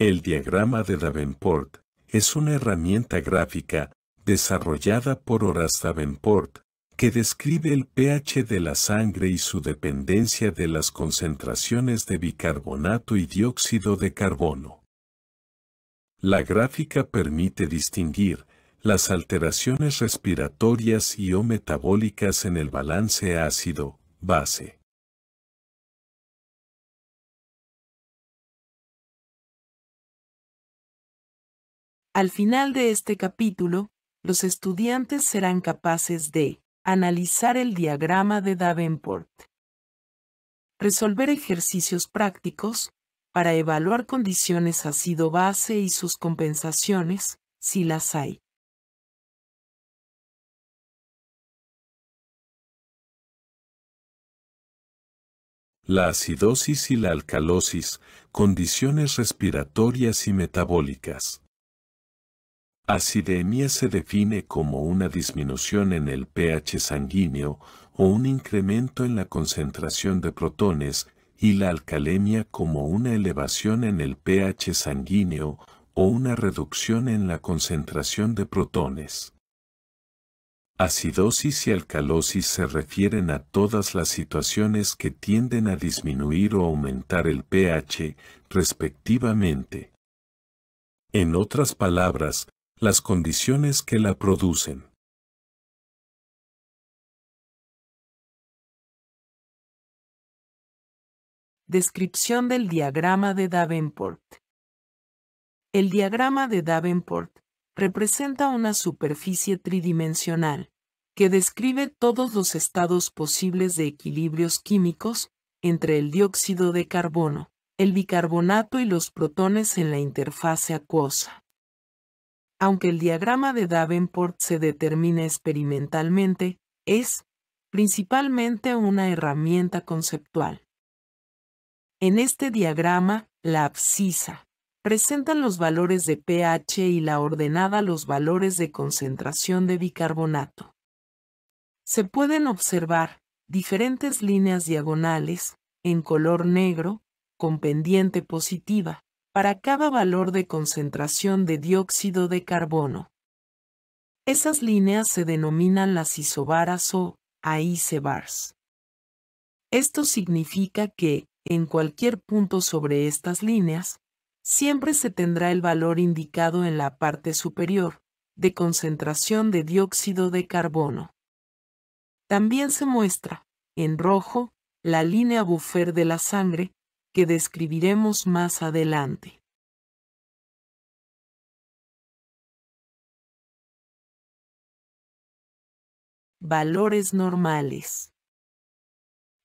El diagrama de Davenport es una herramienta gráfica desarrollada por Horace Davenport que describe el pH de la sangre y su dependencia de las concentraciones de bicarbonato y dióxido de carbono. La gráfica permite distinguir las alteraciones respiratorias y o metabólicas en el balance ácido-base. Al final de este capítulo, los estudiantes serán capaces de analizar el diagrama de Davenport, resolver ejercicios prácticos para evaluar condiciones ácido base y sus compensaciones, si las hay. La acidosis y la alcalosis, condiciones respiratorias y metabólicas. Acidemia se define como una disminución en el pH sanguíneo o un incremento en la concentración de protones y la alcalemia como una elevación en el pH sanguíneo o una reducción en la concentración de protones. Acidosis y alcalosis se refieren a todas las situaciones que tienden a disminuir o aumentar el pH, respectivamente. En otras palabras, las condiciones que la producen. Descripción del diagrama de Davenport. El diagrama de Davenport representa una superficie tridimensional que describe todos los estados posibles de equilibrios químicos entre el dióxido de carbono, el bicarbonato y los protones en la interfase acuosa aunque el diagrama de Davenport se determina experimentalmente, es, principalmente, una herramienta conceptual. En este diagrama, la abscisa presenta los valores de pH y la ordenada los valores de concentración de bicarbonato. Se pueden observar diferentes líneas diagonales, en color negro, con pendiente positiva, para cada valor de concentración de dióxido de carbono. Esas líneas se denominan las isobaras o isobars. Esto significa que, en cualquier punto sobre estas líneas, siempre se tendrá el valor indicado en la parte superior, de concentración de dióxido de carbono. También se muestra, en rojo, la línea buffer de la sangre, que describiremos más adelante. Valores normales.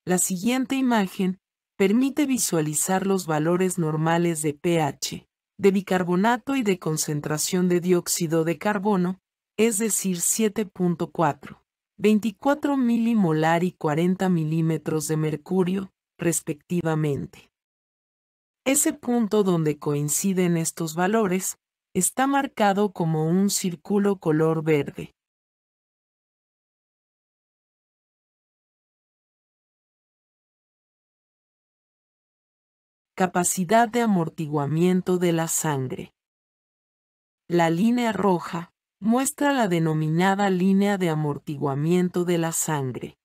La siguiente imagen permite visualizar los valores normales de pH, de bicarbonato y de concentración de dióxido de carbono, es decir 7.4, 24 milimolar y 40 milímetros de mercurio, respectivamente. Ese punto donde coinciden estos valores está marcado como un círculo color verde. Capacidad de amortiguamiento de la sangre. La línea roja muestra la denominada línea de amortiguamiento de la sangre.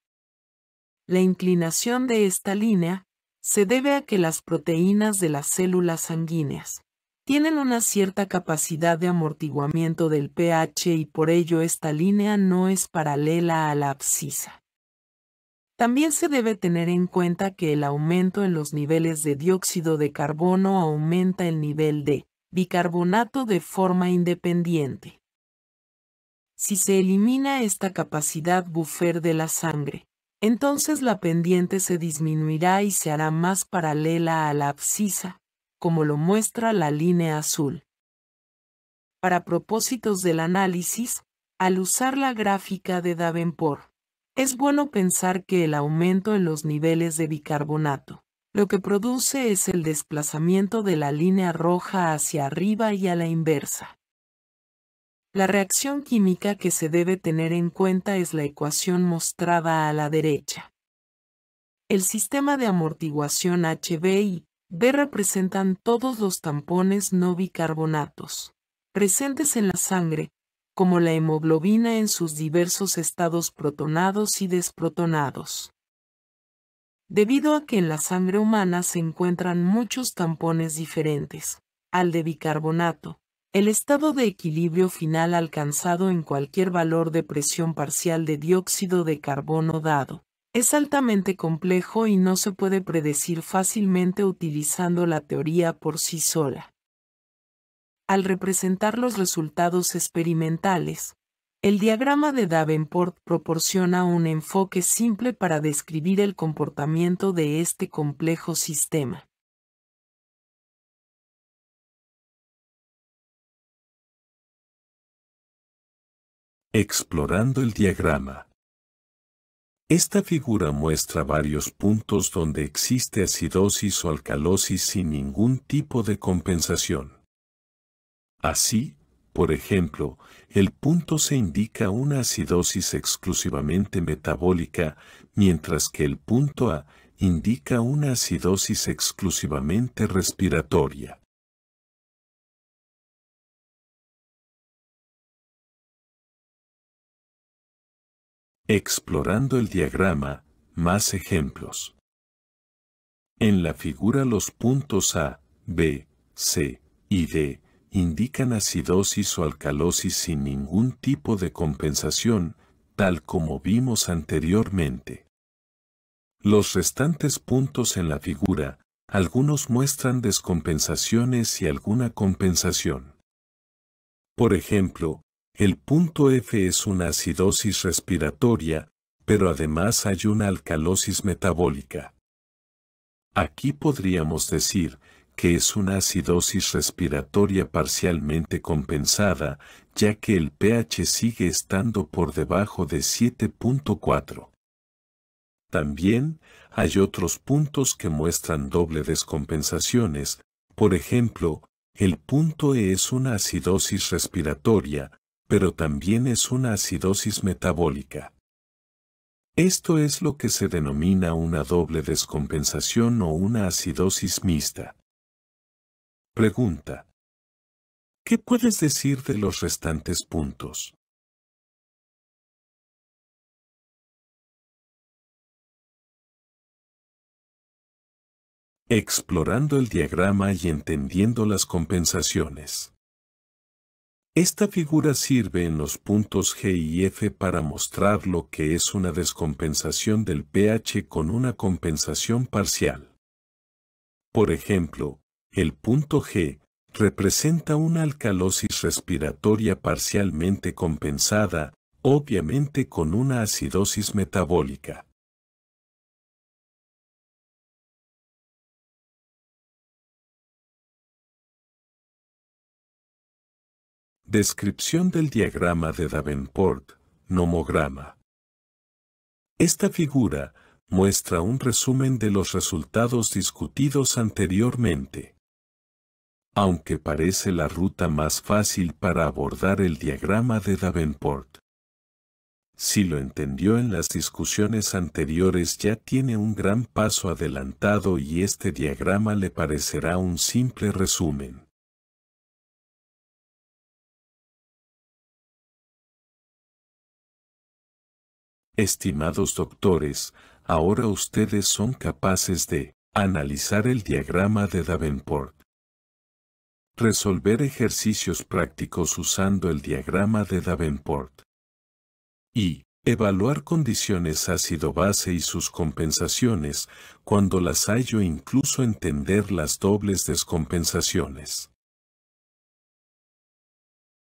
La inclinación de esta línea se debe a que las proteínas de las células sanguíneas tienen una cierta capacidad de amortiguamiento del pH y por ello esta línea no es paralela a la abscisa. También se debe tener en cuenta que el aumento en los niveles de dióxido de carbono aumenta el nivel de bicarbonato de forma independiente. Si se elimina esta capacidad buffer de la sangre, entonces la pendiente se disminuirá y se hará más paralela a la abscisa, como lo muestra la línea azul. Para propósitos del análisis, al usar la gráfica de Davenport, es bueno pensar que el aumento en los niveles de bicarbonato lo que produce es el desplazamiento de la línea roja hacia arriba y a la inversa. La reacción química que se debe tener en cuenta es la ecuación mostrada a la derecha. El sistema de amortiguación HB y B representan todos los tampones no bicarbonatos presentes en la sangre, como la hemoglobina en sus diversos estados protonados y desprotonados. Debido a que en la sangre humana se encuentran muchos tampones diferentes al de bicarbonato, el estado de equilibrio final alcanzado en cualquier valor de presión parcial de dióxido de carbono dado es altamente complejo y no se puede predecir fácilmente utilizando la teoría por sí sola. Al representar los resultados experimentales, el diagrama de Davenport proporciona un enfoque simple para describir el comportamiento de este complejo sistema. Explorando el diagrama. Esta figura muestra varios puntos donde existe acidosis o alcalosis sin ningún tipo de compensación. Así, por ejemplo, el punto se indica una acidosis exclusivamente metabólica, mientras que el punto A indica una acidosis exclusivamente respiratoria. Explorando el diagrama, más ejemplos. En la figura los puntos A, B, C y D indican acidosis o alcalosis sin ningún tipo de compensación, tal como vimos anteriormente. Los restantes puntos en la figura, algunos muestran descompensaciones y alguna compensación. Por ejemplo, el punto F es una acidosis respiratoria, pero además hay una alcalosis metabólica. Aquí podríamos decir que es una acidosis respiratoria parcialmente compensada, ya que el pH sigue estando por debajo de 7.4. También hay otros puntos que muestran doble descompensaciones, por ejemplo, el punto E es una acidosis respiratoria, pero también es una acidosis metabólica. Esto es lo que se denomina una doble descompensación o una acidosis mixta. Pregunta. ¿Qué puedes decir de los restantes puntos? Explorando el diagrama y entendiendo las compensaciones. Esta figura sirve en los puntos G y F para mostrar lo que es una descompensación del pH con una compensación parcial. Por ejemplo, el punto G representa una alcalosis respiratoria parcialmente compensada, obviamente con una acidosis metabólica. Descripción del diagrama de Davenport, nomograma. Esta figura muestra un resumen de los resultados discutidos anteriormente. Aunque parece la ruta más fácil para abordar el diagrama de Davenport. Si lo entendió en las discusiones anteriores ya tiene un gran paso adelantado y este diagrama le parecerá un simple resumen. Estimados doctores, ahora ustedes son capaces de analizar el diagrama de Davenport. Resolver ejercicios prácticos usando el diagrama de Davenport. Y evaluar condiciones ácido-base y sus compensaciones cuando las hallo incluso entender las dobles descompensaciones.